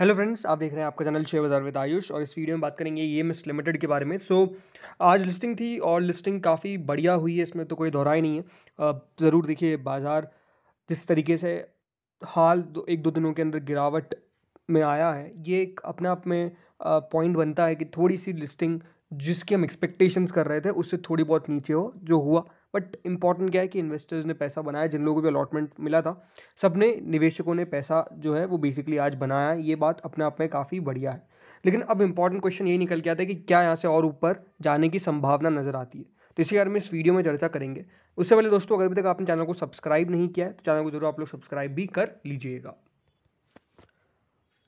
hello friends आप देख रहे हैं आपका चैनल शेयर बाजार विद आयुष और इस वीडियो में बात करेंगे ये मिस लिमिटेड के बारे में सो so, आज लिस्टिंग थी और लिस्टिंग काफ़ी बढ़िया हुई है इसमें तो कोई दोहराई नहीं है ज़रूर देखिए बाज़ार जिस तरीके से हाल दो, एक दो दिनों के अंदर गिरावट में आया है ये एक अपने आप में पॉइंट बनता है कि थोड़ी सी लिस्टिंग जिसकी हम एक्सपेक्टेशंस कर रहे थे उससे थोड़ी बहुत नीचे हो जो हुआ बट इम्पॉर्टेंट क्या है कि इन्वेस्टर्स ने पैसा बनाया जिन लोगों को भी अलॉटमेंट मिला था सब ने निवेशकों ने पैसा जो है वो बेसिकली आज बनाया ये बात अपने आप में काफ़ी बढ़िया है लेकिन अब इंपॉर्टेंट क्वेश्चन ये निकल के आता है कि क्या यहाँ से और ऊपर जाने की संभावना नज़र आती है तो इसी बारे में इस वीडियो में चर्चा करेंगे उससे पहले दोस्तों अगर अभी तक आपने चैनल को सब्सक्राइब नहीं किया है तो चैनल को जरूर आप लोग सब्सक्राइब भी कर लीजिएगा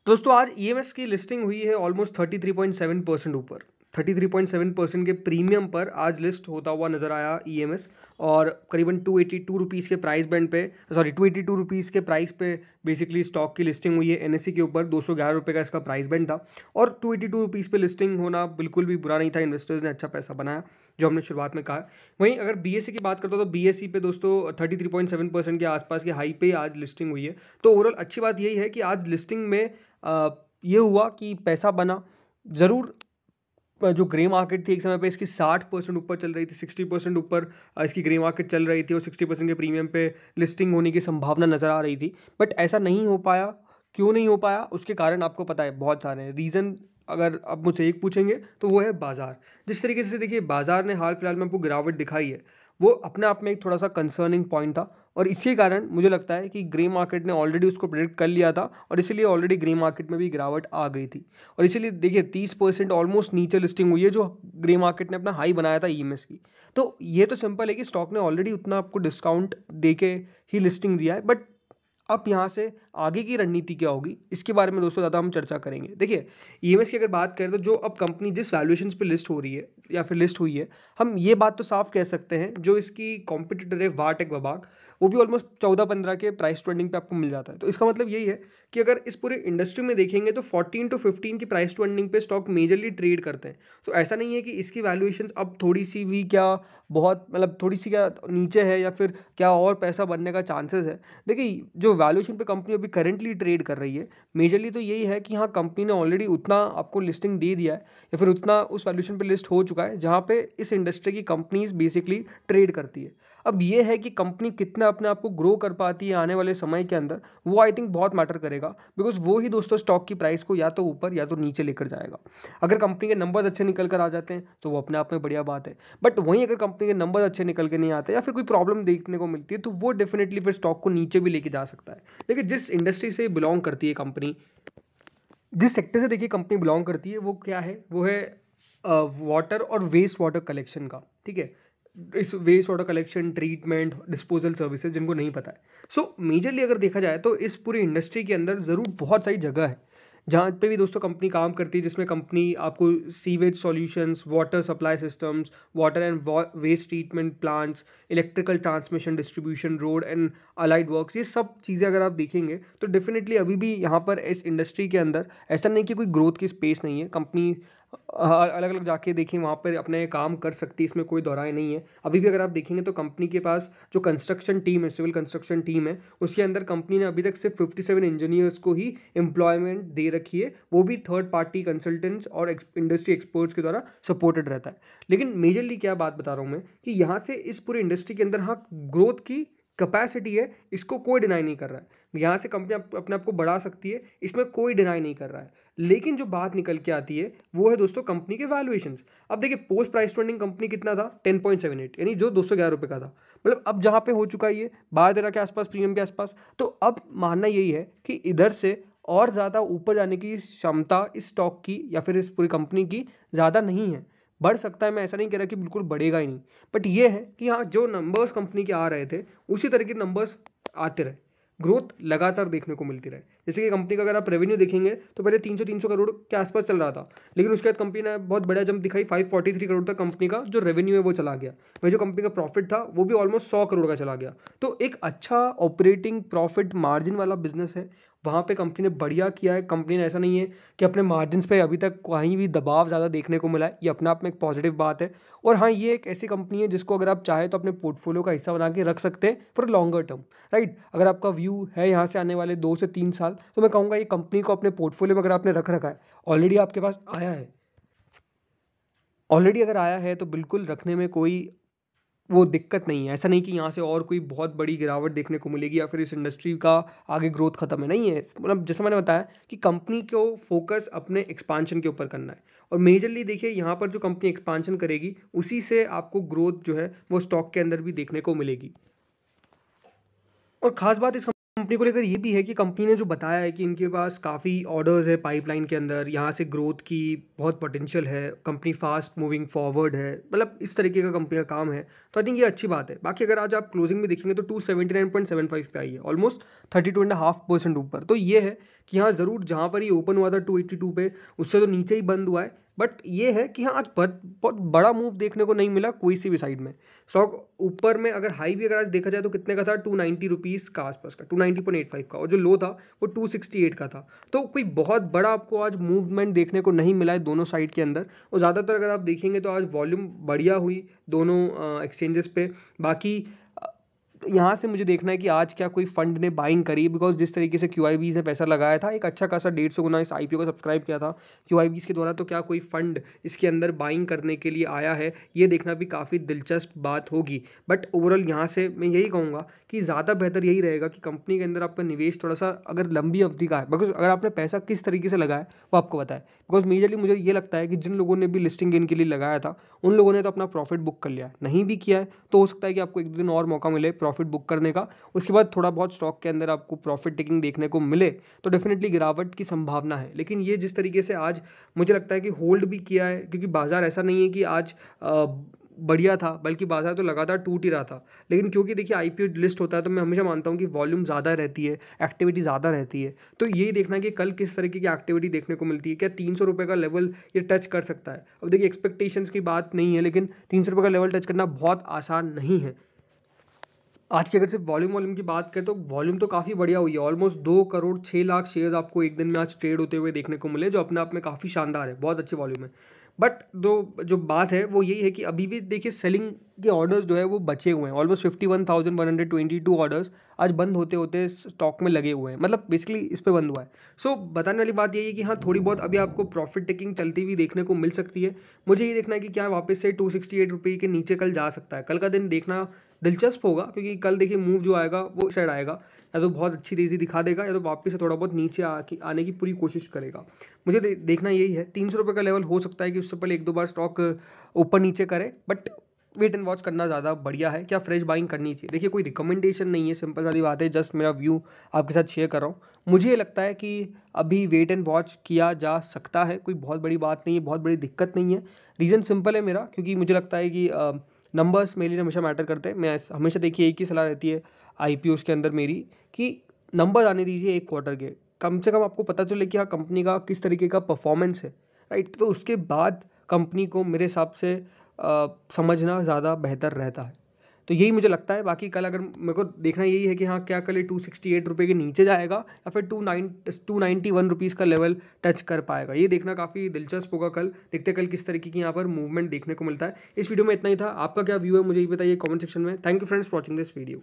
दोस्तों आज ई e की लिस्टिंग हुई है almost thirty three point seven percent ऊपर 33.7 परसेंट के प्रीमियम पर आज लिस्ट होता हुआ नज़र आया ईएमएस e और करीबन टू एटी टू रुपीज़ के प्राइस बैंड पे sorry two eighty two rupees के प्राइस पे बेसिकली स्टॉक की लिस्टिंग हुई है एनएससी e के ऊपर दो सौ ग्यारह रुपये का इसका प्राइस बैंड था और टू एटी टू रुपीज़ पर लिस्टिंग होना बिल्कुल भी बुरा नहीं था इन्वेस्टर्स ने अच्छा पैसा बनाया जो हमने शुरुआत में कहा वहीं अगर बी e की बात करता तो बी एस पे दोस्तों thirty three point seven percent के आसपास के हाई पे आज लिस्टिंग हुई है तो ओवरऑल अच्छी बात यही है कि आज लिस्टिंग में ये हुआ कि पैसा बना ज़रूर जो ग्रे मार्केट थी एक समय पे इसकी 60 परसेंट ऊपर चल रही थी 60 परसेंट ऊपर इसकी ग्रे मार्केट चल रही थी और 60 परसेंट के प्रीमियम पे लिस्टिंग होने की संभावना नज़र आ रही थी बट ऐसा नहीं हो पाया क्यों नहीं हो पाया उसके कारण आपको पता है बहुत सारे हैं रीज़न अगर आप मुझसे एक पूछेंगे तो वो है बाज़ार जिस तरीके से देखिए बाज़ार ने हाल फिलहाल में आपको गिरावट दिखाई है वो अपने आप में एक थोड़ा सा कंसर्निंग पॉइंट था और इसी कारण मुझे लगता है कि ग्रे मार्केट ने ऑलरेडी उसको प्रेडिक्ट कर लिया था और इसीलिए ऑलरेडी ग्रे मार्केट में भी गिरावट आ गई थी और इसीलिए देखिए तीस परसेंट ऑलमोस्ट नीचे लिस्टिंग हुई है जो ग्रे मार्केट ने अपना हाई बनाया था ई e की तो ये तो सिंपल है कि स्टॉक ने ऑलरेडी उतना आपको डिस्काउंट दे के ही लिस्टिंग दिया है बट अब यहाँ से आगे की रणनीति क्या होगी इसके बारे में दोस्तों ज़्यादा हम चर्चा करेंगे देखिए ई e की अगर बात करें तो जो अब कंपनी जिस वैल्यूएशन पे लिस्ट हो रही है या फिर लिस्ट हुई है हम ये बात तो साफ कह सकते हैं जो इसकी कॉम्पिटिटर है वाटेक वबाग वो भी ऑलमोस्ट चौदह पंद्रह के प्राइस ट्रेंडिंग पे आपको मिल जाता है तो इसका मतलब यही है कि अगर इस पूरे इंडस्ट्री में देखेंगे तो फोर्टीन टू फिफ्टीन की प्राइस ट्रेंडिंग पे स्टॉक मेजरली ट्रेड करते हैं तो ऐसा नहीं है कि इसकी वैल्यूएशन अब थोड़ी सी भी क्या बहुत मतलब थोड़ी सी क्या नीचे है या फिर क्या और पैसा बनने का चांसेस है देखिए जो वैल्यूशन पे कंपनी अभी करेंटली ट्रेड कर रही है मेजरली तो यही है कि हाँ कंपनी ने ऑलरेडी उतना आपको लिस्टिंग दे दिया है या फिर उतना उस वैल्यूशन पर लिस्ट हो चुका है जहाँ पर इस इंडस्ट्री की कंपनीज बेसिकली ट्रेड करती है अब ये है कि कंपनी कितना अपने आप को ग्रो कर पाती है आने वाले समय के अंदर वो आई थिंक बहुत मैटर करेगा बिकॉज वो ही दोस्तों स्टॉक की प्राइस को या तो ऊपर या तो नीचे लेकर जाएगा अगर कंपनी के नंबर्स अच्छे निकल कर आ जाते हैं तो वो अपने आप में बढ़िया बात है बट वहीं अगर कंपनी के नंबर अच्छे निकल के नहीं आते या फिर कोई प्रॉब्लम देखने को मिलती है तो वो डेफिनेटली फिर स्टॉक को नीचे भी लेके जा सकता है लेकिन जिस इंडस्ट्री से बिलोंग करती है कंपनी जिस सेक्टर से देखिए कंपनी बिलोंग करती है वो क्या है वो है वाटर और वेस्ट वाटर कलेक्शन का ठीक है इस waste water collection treatment disposal services जिनको नहीं पता है सो so, मेजरली अगर देखा जाए तो इस पूरी इंडस्ट्री के अंदर ज़रूर बहुत सारी जगह है जहाँ पे भी दोस्तों कंपनी काम करती है जिसमें कंपनी आपको sewage solutions water supply systems water and waste treatment plants electrical transmission distribution road and allied works ये सब चीज़ें अगर आप देखेंगे तो डेफिनेटली अभी भी यहाँ पर इस इंडस्ट्री के अंदर ऐसा नहीं कि कोई ग्रोथ की स्पेस नहीं है कंपनी हाँ, अलग अलग जाके देखिए वहाँ पर अपने काम कर सकती है इसमें कोई दोहराए नहीं है अभी भी अगर आप देखेंगे तो कंपनी के पास जो कंस्ट्रक्शन टीम है सिविल कंस्ट्रक्शन टीम है उसके अंदर कंपनी ने अभी तक सिर्फ फिफ्टी सेवन इंजीनियर्स को ही एम्प्लॉयमेंट दे रखी है वो भी थर्ड पार्टी कंसल्टेंट्स और इंडस्ट्री एक्सपर्ट्स के द्वारा सपोर्टेड रहता है लेकिन मेजरली क्या बात बता रहा हूँ मैं कि यहाँ से इस पूरे इंडस्ट्री के अंदर हाँ ग्रोथ की कैपेसिटी है इसको कोई डिनाई नहीं कर रहा है यहाँ से कंपनी आप, अपने आप को बढ़ा सकती है इसमें कोई डिनाई नहीं कर रहा है लेकिन जो बात निकल के आती है वो है दोस्तों कंपनी के वैल्यूएशन अब देखिए पोस्ट प्राइस ट्रेंडिंग कंपनी कितना था टेन पॉइंट सेवन एट यानी जो दो सौ ग्यारह रुपये का था मतलब अब जहाँ पे हो चुका है ये बारह तेरह के आसपास प्रीमियम के आसपास तो अब मानना यही है कि इधर से और ज़्यादा ऊपर जाने की क्षमता इस स्टॉक की या फिर इस पूरी कंपनी की ज़्यादा नहीं है बढ़ सकता है मैं ऐसा नहीं कह रहा कि बिल्कुल बढ़ेगा ही नहीं बट ये है कि हाँ जो नंबर्स कंपनी के आ रहे थे उसी तरह के नंबर्स आते रहे ग्रोथ लगातार देखने को मिलती रहे जैसे कि कंपनी का अगर आप रेवेन्यू देखेंगे तो पहले तीन सौ तीन सौ करोड़ के आसपास चल रहा था लेकिन उसके बाद कंपनी ने बहुत बड़ा जंप दिखाई फाइव फोर्टी थ्री करोड़ तक कंपनी का जो रेवेन्यू है वो चला गया वही जो कंपनी का प्रॉफिट था वो भी ऑलमोस्ट सौ करोड़ का चला गया तो एक अच्छा ऑपरेटिंग प्रॉफिट मार्जिन वाला बिजनेस है वहाँ पे कंपनी ने बढ़िया किया है कंपनी ने ऐसा नहीं है कि अपने मार्जिन पे अभी तक कहीं भी दबाव ज़्यादा देखने को मिला है ये अपने आप में एक पॉजिटिव बात है और हाँ ये एक ऐसी कंपनी है जिसको अगर आप चाहे तो अपने पोर्टफोलियो का हिस्सा बना के रख सकते हैं फॉर लॉन्गर टर्म राइट अगर आपका व्यू है यहाँ से आने वाले दो से तीन साल तो मैं कहूँगा ये कंपनी को अपने पोर्टफोलियो में अगर आपने रख रखा है ऑलरेडी आपके पास आया है ऑलरेडी अगर आया है तो बिल्कुल रखने में कोई वो दिक्कत नहीं है ऐसा नहीं कि यहाँ से और कोई बहुत बड़ी गिरावट देखने को मिलेगी या फिर इस इंडस्ट्री का आगे ग्रोथ खत्म है नहीं है मतलब जैसे मैंने बताया कि कंपनी को फोकस अपने एक्सपांशन के ऊपर करना है और मेजरली देखिए यहाँ पर जो कंपनी एक्सपांशन करेगी उसी से आपको ग्रोथ जो है वो स्टॉक के अंदर भी देखने को मिलेगी और ख़ास बात इस कंपनी को लेकर ये भी है कि कंपनी ने जो बताया है कि इनके पास काफ़ी ऑर्डर्स है पाइपलाइन के अंदर यहाँ से ग्रोथ की बहुत पोटेंशियल है कंपनी फास्ट मूविंग फॉरवर्ड है मतलब इस तरीके का कंपनी का काम है तो आई थिंक ये अच्छी बात है बाकी अगर आज आप क्लोजिंग में देखेंगे तो two seventy nine point seven five पे आई है almost thirty two and half percent ऊपर तो ये है कि हाँ ज़रूर जहाँ पर ये ओपन हुआ था टू एट्टी टू पे उससे तो नीचे ही बंद हुआ है बट ये है कि हाँ आज बहुत बहुत बड़ा मूव देखने को नहीं मिला कोई सी भी साइड में स्टॉक ऊपर में अगर हाई भी अगर आज देखा जाए तो कितने का था टू नाइन्टी रुपीज़ का आसपास का two ninety point eight five का और जो लो था वो टू सिक्सटी एट का था तो कोई बहुत बड़ा आपको आज मूवमेंट देखने को नहीं मिला है दोनों साइड के अंदर और ज़्यादातर अगर आप देखेंगे तो आज वॉल्यूम बढ़िया हुई दोनों एक्सचेंजेस पे बाकी यहाँ से मुझे देखना है कि आज क्या कोई फंड ने बाइंग करी बिकॉज जिस तरीके से क्यू आई ने पैसा लगाया था एक अच्छा खासा डेढ़ सौ गुना इस आई को सब्सक्राइब किया था क्यू आई के द्वारा तो क्या कोई फंड इसके अंदर बाइंग करने के लिए आया है ये देखना भी काफ़ी दिलचस्प बात होगी बट ओवरऑल यहाँ से मैं यही कहूँगा कि ज़्यादा बेहतर यही रहेगा कि कंपनी के अंदर आपका निवेश थोड़ा सा अगर लंबी अवधि का है बिकॉज अगर आपने पैसा किस तरीके से लगाया वो आपको बताए बिकॉज मेजरली मुझे ये लगता है कि जिन लोगों ने भी लिस्टिंग गेन के लिए लगाया था उन लोगों ने तो अपना प्रॉफिट बुक कर लिया नहीं भी किया है तो हो सकता है कि आपको एक दो दिन और मौका मिले प्रॉफिट प्रॉफिट बुक करने का उसके बाद थोड़ा बहुत स्टॉक के अंदर आपको प्रॉफिट टेकिंग देखने को मिले तो डेफिनेटली गिरावट की संभावना है लेकिन ये जिस तरीके से आज मुझे लगता है कि होल्ड भी किया है क्योंकि बाज़ार ऐसा नहीं है कि आज बढ़िया था बल्कि बाजार तो लगातार टूट ही रहा था लेकिन क्योंकि देखिए आई लिस्ट होता है तो मैं हमेशा मानता हूँ कि वॉल्यूम ज़्यादा रहती है एक्टिविटी ज़्यादा रहती है तो यही देखना कि कल किस तरीके की एक्टिविटी देखने को मिलती है क्या तीन सौ का लेवल ये टच कर सकता है अब देखिए एक्सपेक्टेशंस की बात नहीं है लेकिन तीन सौ का लेवल टच करना बहुत आसान नहीं है आज की अगर सिर्फ वॉल्यूम वॉल्यूम की बात करें तो वॉल्यूम तो काफ़ी बढ़िया हुई है ऑलमोस्ट दो करोड़ छः लाख शेयर्स आपको एक दिन में आज ट्रेड होते हुए देखने को मिले जो अपने आप में काफ़ी शानदार है बहुत अच्छे वॉल्यूम है बट दो जो बात है वो यही है कि अभी भी देखिए सेलिंग के ऑर्डर्स जो है वो बचे हुए हैं almost fifty one thousand one hundred twenty two orders आज बंद होते होते स्टॉक में लगे हुए हैं मतलब बेसिकली इस पर बंद हुआ है सो so, बताने वाली बात यही है कि हाँ थोड़ी बहुत अभी आपको प्रॉफिट टेकिंग चलती हुई देखने को मिल सकती है मुझे ये देखना है कि क्या वापस से टू सिक्सटी एट रुपये के नीचे कल जा सकता है कल का दिन देखना दिलचस्प होगा क्योंकि कल देखिए मूव जो आएगा वो इस साइड आएगा या तो बहुत अच्छी तेज़ी दिखा देगा या तो वापस से थोड़ा बहुत नीचे आ, आने की पूरी कोशिश करेगा मुझे दे, देखना यही है तीन सौ का लेवल हो सकता है कि उससे पहले एक दो बार स्टॉक ऊपर नीचे करे बट वेट एंड वॉच करना ज़्यादा बढ़िया है क्या फ्रेश बाइंग करनी चाहिए देखिए कोई रिकमेंडेशन नहीं है सिंपल सारी बात है जस्ट मेरा व्यू आपके साथ शेयर कर रहा हूँ मुझे ये लगता है कि अभी वेट एंड वॉच किया जा सकता है कोई बहुत बड़ी बात नहीं है बहुत बड़ी दिक्कत नहीं है रीज़न सिंपल है मेरा क्योंकि मुझे लगता है कि नंबर्स मेरे लिए हमेशा मैटर करते हैं मैं हमेशा देखिए एक ही सलाह रहती है आई के अंदर मेरी कि नंबर आने दीजिए एक क्वार्टर के कम से कम आपको पता चले कि हाँ कंपनी का किस तरीके का परफॉर्मेंस है राइट तो उसके बाद कंपनी को मेरे हिसाब से आ, समझना ज़्यादा बेहतर रहता है तो यही मुझे लगता है बाकी कल अगर मेरे को देखना यही है कि हाँ क्या कल ये टू सिक्सटी एट रुपये के नीचे जाएगा या फिर two nine two ninety one rupees का लेवल टच कर पाएगा ये देखना काफ़ी दिलचस्प होगा कल देखते कल किस तरीके की यहाँ पर मूवमेंट देखने को मिलता है इस वीडियो में इतना ही था आपका क्या व्यू है मुझे ये बताइए कॉमेंट सेक्शन में thank you friends watching this video